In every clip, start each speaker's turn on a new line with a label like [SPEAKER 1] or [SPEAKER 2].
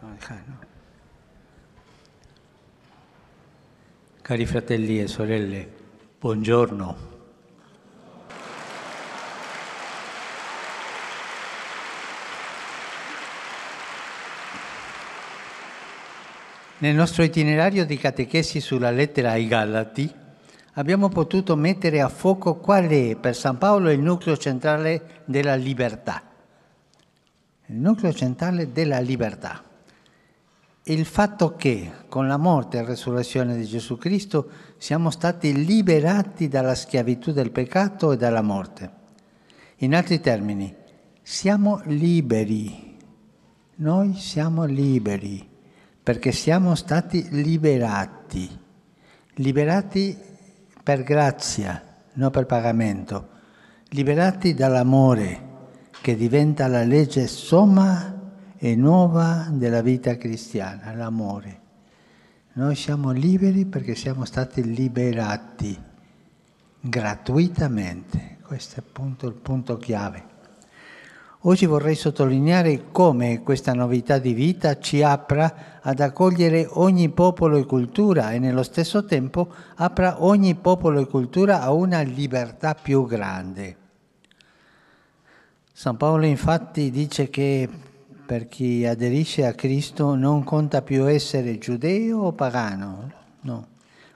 [SPEAKER 1] No, ah, eh, no. Cari fratelli e sorelle, buongiorno. Nel nostro itinerario di catechesi sulla lettera ai Galati abbiamo potuto mettere a fuoco qual è per San Paolo il nucleo centrale della libertà. Il nucleo centrale della libertà il fatto che con la morte e la resurrezione di Gesù Cristo siamo stati liberati dalla schiavitù del peccato e dalla morte. In altri termini, siamo liberi. Noi siamo liberi perché siamo stati liberati. Liberati per grazia, non per pagamento. Liberati dall'amore che diventa la legge somma e nuova della vita cristiana, l'amore. Noi siamo liberi perché siamo stati liberati gratuitamente. Questo è appunto il punto chiave. Oggi vorrei sottolineare come questa novità di vita ci apra ad accogliere ogni popolo e cultura e nello stesso tempo apra ogni popolo e cultura a una libertà più grande. San Paolo infatti dice che per chi aderisce a Cristo non conta più essere giudeo o pagano, no.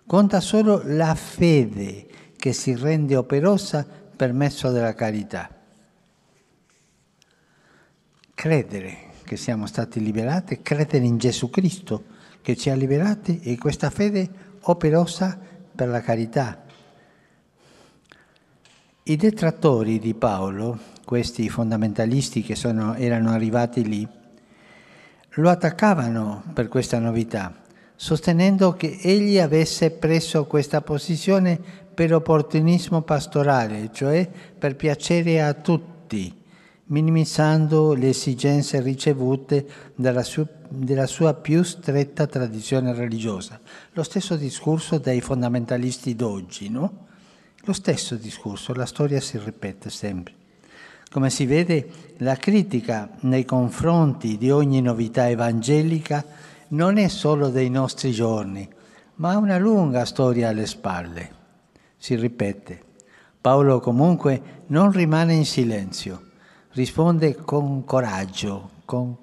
[SPEAKER 1] Conta solo la fede che si rende operosa per mezzo della carità. Credere che siamo stati liberati, credere in Gesù Cristo che ci ha liberati e questa fede operosa per la carità. I detrattori di Paolo questi fondamentalisti che sono, erano arrivati lì, lo attaccavano per questa novità, sostenendo che egli avesse preso questa posizione per opportunismo pastorale, cioè per piacere a tutti, minimizzando le esigenze ricevute dalla, su, dalla sua più stretta tradizione religiosa. Lo stesso discorso dei fondamentalisti d'oggi, no? Lo stesso discorso, la storia si ripete sempre. Come si vede, la critica nei confronti di ogni novità evangelica non è solo dei nostri giorni, ma ha una lunga storia alle spalle. Si ripete. Paolo comunque non rimane in silenzio, risponde con coraggio, con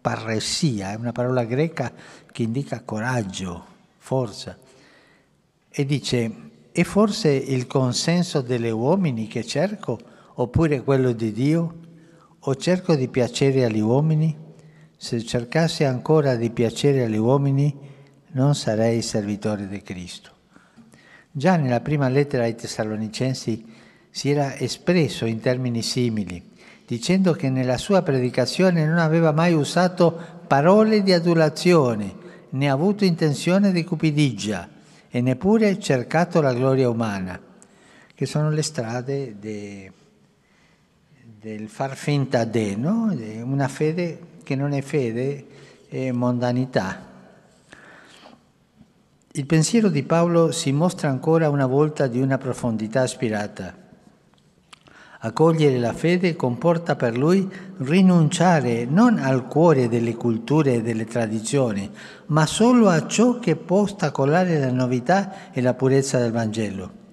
[SPEAKER 1] parresia, è una parola greca che indica coraggio, forza, e dice, è forse il consenso degli uomini che cerco? oppure quello di Dio? O cerco di piacere agli uomini? Se cercassi ancora di piacere agli uomini, non sarei servitore di Cristo. Già nella prima lettera ai Tessalonicesi si era espresso in termini simili, dicendo che nella sua predicazione non aveva mai usato parole di adulazione, né avuto intenzione di cupidigia, e neppure cercato la gloria umana, che sono le strade de del far finta de, no? una fede che non è fede, è mondanità. Il pensiero di Paolo si mostra ancora una volta di una profondità aspirata. Accogliere la fede comporta per lui rinunciare non al cuore delle culture e delle tradizioni, ma solo a ciò che può ostacolare la novità e la purezza del Vangelo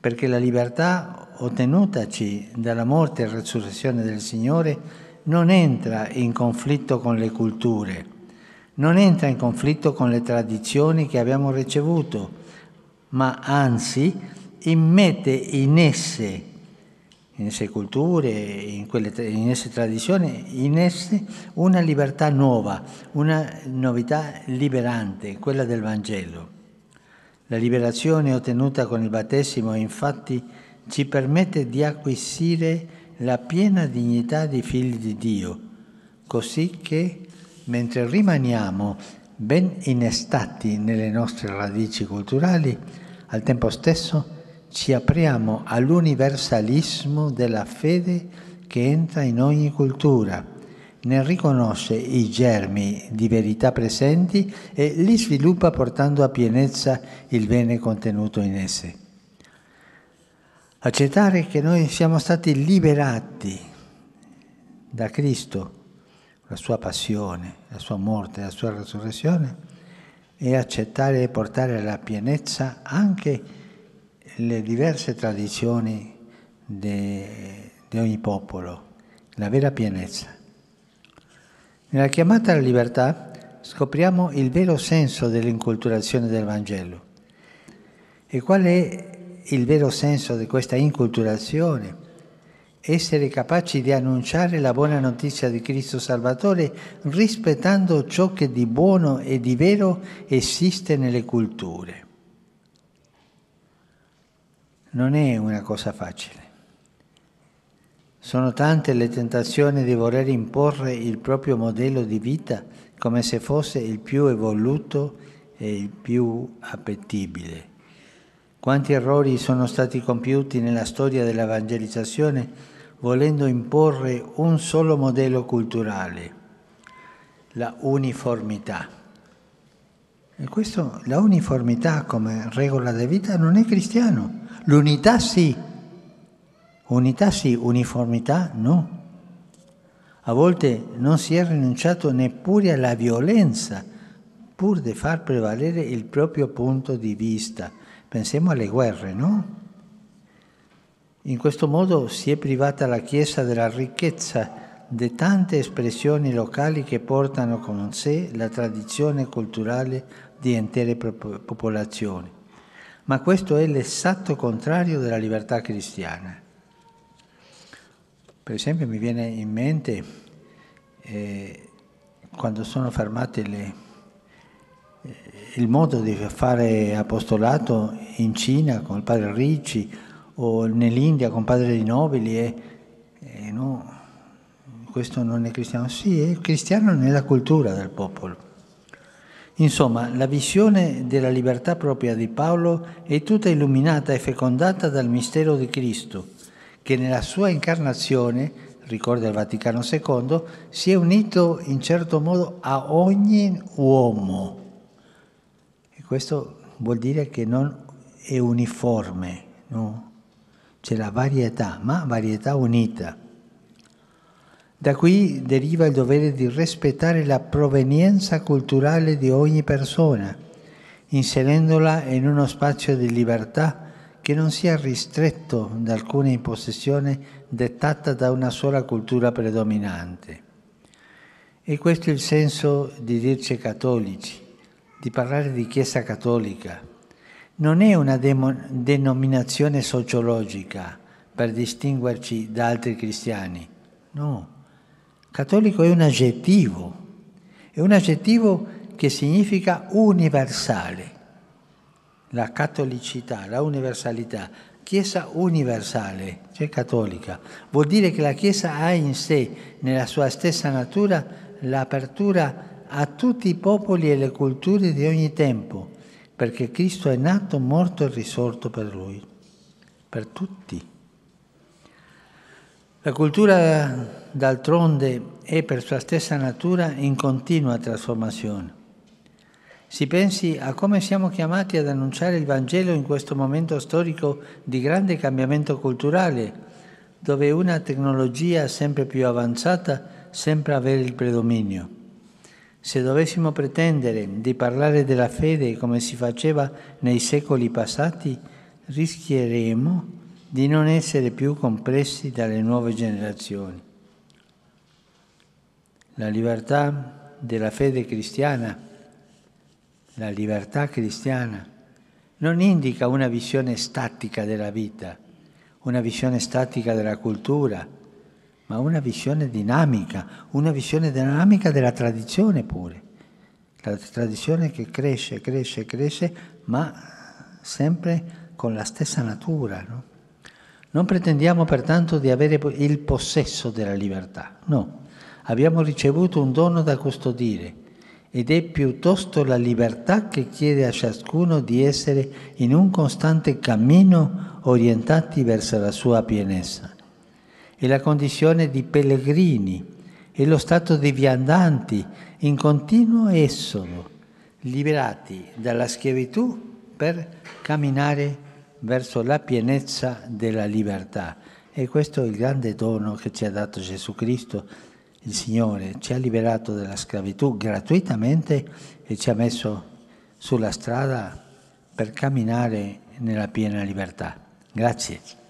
[SPEAKER 1] perché la libertà ottenutaci dalla morte e resurrezione del Signore non entra in conflitto con le culture, non entra in conflitto con le tradizioni che abbiamo ricevuto, ma anzi immette in esse, in esse culture, in, quelle, in esse tradizioni, in esse una libertà nuova, una novità liberante, quella del Vangelo. La liberazione ottenuta con il battesimo infatti ci permette di acquisire la piena dignità di figli di Dio, così che mentre rimaniamo ben innestati nelle nostre radici culturali, al tempo stesso ci apriamo all'universalismo della fede che entra in ogni cultura ne riconosce i germi di verità presenti e li sviluppa portando a pienezza il bene contenuto in esse. Accettare che noi siamo stati liberati da Cristo, la sua passione, la sua morte, la sua resurrezione, e accettare e portare alla pienezza anche le diverse tradizioni di ogni popolo, la vera pienezza. Nella chiamata alla libertà scopriamo il vero senso dell'inculturazione del Vangelo. E qual è il vero senso di questa inculturazione? Essere capaci di annunciare la buona notizia di Cristo Salvatore rispettando ciò che di buono e di vero esiste nelle culture. Non è una cosa facile. Sono tante le tentazioni di voler imporre il proprio modello di vita come se fosse il più evoluto e il più appetibile. Quanti errori sono stati compiuti nella storia dell'evangelizzazione volendo imporre un solo modello culturale, la uniformità. E questo, la uniformità come regola di vita non è cristiano. L'unità sì, Unità sì, uniformità no. A volte non si è rinunciato neppure alla violenza pur di far prevalere il proprio punto di vista. Pensiamo alle guerre, no? In questo modo si è privata la Chiesa della ricchezza di tante espressioni locali che portano con sé la tradizione culturale di intere popolazioni. Ma questo è l'esatto contrario della libertà cristiana. Per esempio mi viene in mente eh, quando sono fermate le, eh, il modo di fare apostolato in Cina con il padre Ricci o nell'India con il padre Di Nobili e, e eh, no, questo non è cristiano, sì è cristiano nella cultura del popolo. Insomma, la visione della libertà propria di Paolo è tutta illuminata e fecondata dal mistero di Cristo che nella sua incarnazione, ricorda il Vaticano II, si è unito in certo modo a ogni uomo. E questo vuol dire che non è uniforme, no? c'è la varietà, ma varietà unita. Da qui deriva il dovere di rispettare la provenienza culturale di ogni persona, inserendola in uno spazio di libertà che non sia ristretto da alcuna impossessione dettata da una sola cultura predominante. E questo è il senso di dirci cattolici, di parlare di Chiesa cattolica. Non è una demo- denominazione sociologica per distinguerci da altri cristiani, no. Cattolico è un aggettivo, è un aggettivo che significa universale la cattolicità, la universalità, Chiesa universale, cioè cattolica, vuol dire che la Chiesa ha in sé, nella sua stessa natura, l'apertura a tutti i popoli e le culture di ogni tempo, perché Cristo è nato, morto e risorto per lui, per tutti. La cultura d'altronde è per sua stessa natura in continua trasformazione. Si pensi a come siamo chiamati ad annunciare il Vangelo in questo momento storico di grande cambiamento culturale, dove una tecnologia sempre più avanzata sembra avere il predominio. Se dovessimo pretendere di parlare della fede come si faceva nei secoli passati, rischieremo di non essere più compressi dalle nuove generazioni. La libertà della fede cristiana la libertà cristiana non indica una visione statica della vita, una visione statica della cultura, ma una visione dinamica, una visione dinamica della tradizione pure. La tradizione che cresce, cresce, cresce, ma sempre con la stessa natura. No? Non pretendiamo pertanto di avere il possesso della libertà, no. Abbiamo ricevuto un dono da custodire ed è piuttosto la libertà che chiede a ciascuno di essere in un costante cammino orientati verso la sua pienezza. È la condizione di pellegrini, è lo stato di viandanti in continuo esodo, liberati dalla schiavitù per camminare verso la pienezza della libertà. E questo è il grande dono che ci ha dato Gesù Cristo il Signore ci ha liberato dalla schiavitù gratuitamente e ci ha messo sulla strada per camminare nella piena libertà. Grazie.